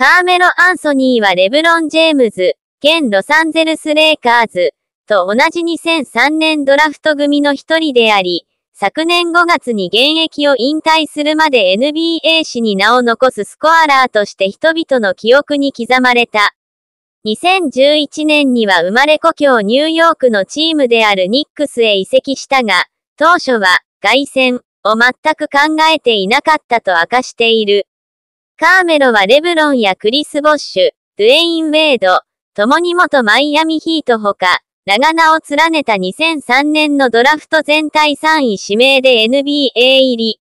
カーメロ・アンソニーはレブロン・ジェームズ、現ロサンゼルス・レイカーズと同じ2003年ドラフト組の一人であり、昨年5月に現役を引退するまで NBA 史に名を残すスコアラーとして人々の記憶に刻まれた。2011年には生まれ故郷ニューヨークのチームであるニックスへ移籍したが、当初は、凱旋を全く考えていなかったと明かしている。カーメロはレブロンやクリス・ボッシュ、ドゥエイン・ウェイド、共に元マイアミヒートほか、長名を連ねた2003年のドラフト全体3位指名で NBA 入り。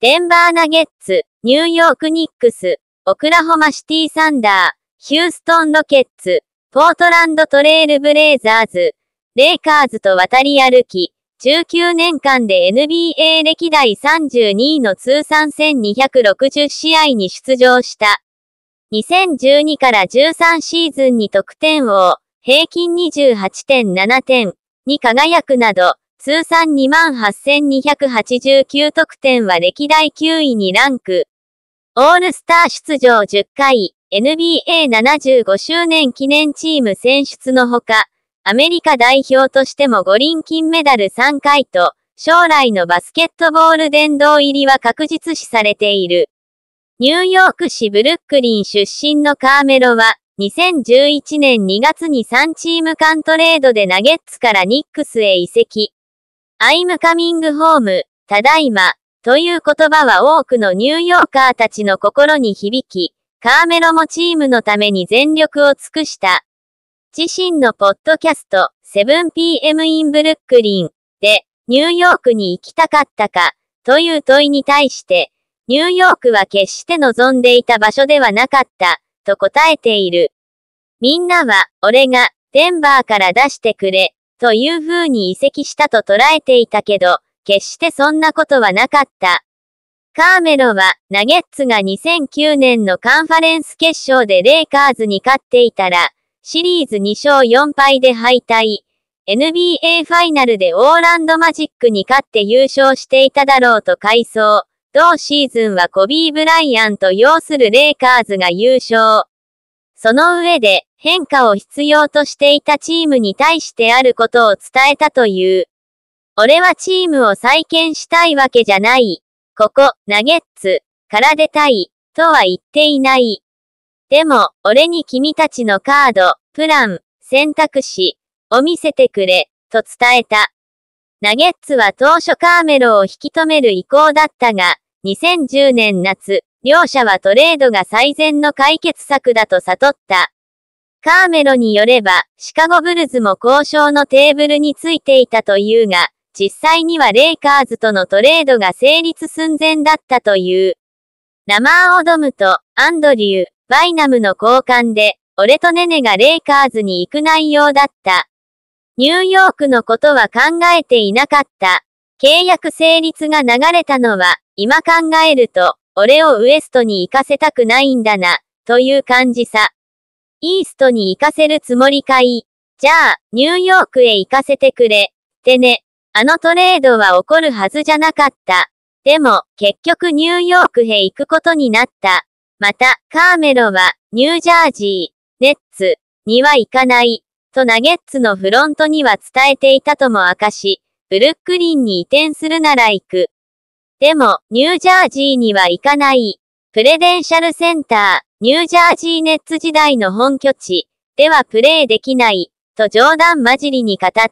デンバーナゲッツ、ニューヨークニックス、オクラホマシティサンダー、ヒューストンロケッツ、ポートランドトレールブレイザーズ、レイカーズと渡り歩き、19年間で NBA 歴代32位の通算1260試合に出場した。2012から13シーズンに得点王、平均28.7点に輝くなど、通算28,289得点は歴代9位にランク。オールスター出場10回、NBA75 周年記念チーム選出のほか、アメリカ代表としても五輪金メダル3回と、将来のバスケットボール殿堂入りは確実視されている。ニューヨーク市ブルックリン出身のカーメロは、2011年2月に3チーム間トレードでナゲッツからニックスへ移籍。I'm coming home, ただいま、という言葉は多くのニューヨーカーたちの心に響き、カーメロもチームのために全力を尽くした。自身のポッドキャスト、7pm in ブルックリンで、ニューヨークに行きたかったか、という問いに対して、ニューヨークは決して望んでいた場所ではなかった、と答えている。みんなは、俺が、デンバーから出してくれ、という風に移籍したと捉えていたけど、決してそんなことはなかった。カーメロは、ナゲッツが2009年のカンファレンス決勝でレイカーズに勝っていたら、シリーズ2勝4敗で敗退。NBA ファイナルでオーランドマジックに勝って優勝していただろうと回想。同シーズンはコビー・ブライアンと要するレイカーズが優勝。その上で変化を必要としていたチームに対してあることを伝えたという。俺はチームを再建したいわけじゃない。ここ、ナゲッツ、から出たい、とは言っていない。でも、俺に君たちのカード、プラン、選択肢、を見せてくれ、と伝えた。ナゲッツは当初カーメロを引き止める意向だったが、2010年夏、両者はトレードが最善の解決策だと悟った。カーメロによれば、シカゴブルズも交渉のテーブルについていたというが、実際にはレイカーズとのトレードが成立寸前だったという。ラマー・オドムとアンドリュー、バイナムの交換で、俺とネネがレイカーズに行く内容だった。ニューヨークのことは考えていなかった。契約成立が流れたのは、今考えると、俺をウエストに行かせたくないんだな、という感じさ。イーストに行かせるつもりかい。じゃあ、ニューヨークへ行かせてくれ。ってね。あのトレードは起こるはずじゃなかった。でも、結局ニューヨークへ行くことになった。また、カーメロは、ニュージャージー、ネッツ、には行かない、とナゲッツのフロントには伝えていたとも明かし、ブルックリンに移転するなら行く。でも、ニュージャージーには行かない。プレデンシャルセンター、ニュージャージーネッツ時代の本拠地、ではプレーできない、と冗談交じりに語った。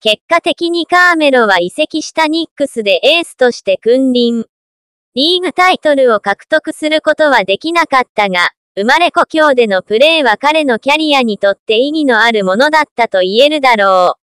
結果的にカーメロは移籍したニックスでエースとして君臨。リーグタイトルを獲得することはできなかったが、生まれ故郷でのプレーは彼のキャリアにとって意義のあるものだったと言えるだろう。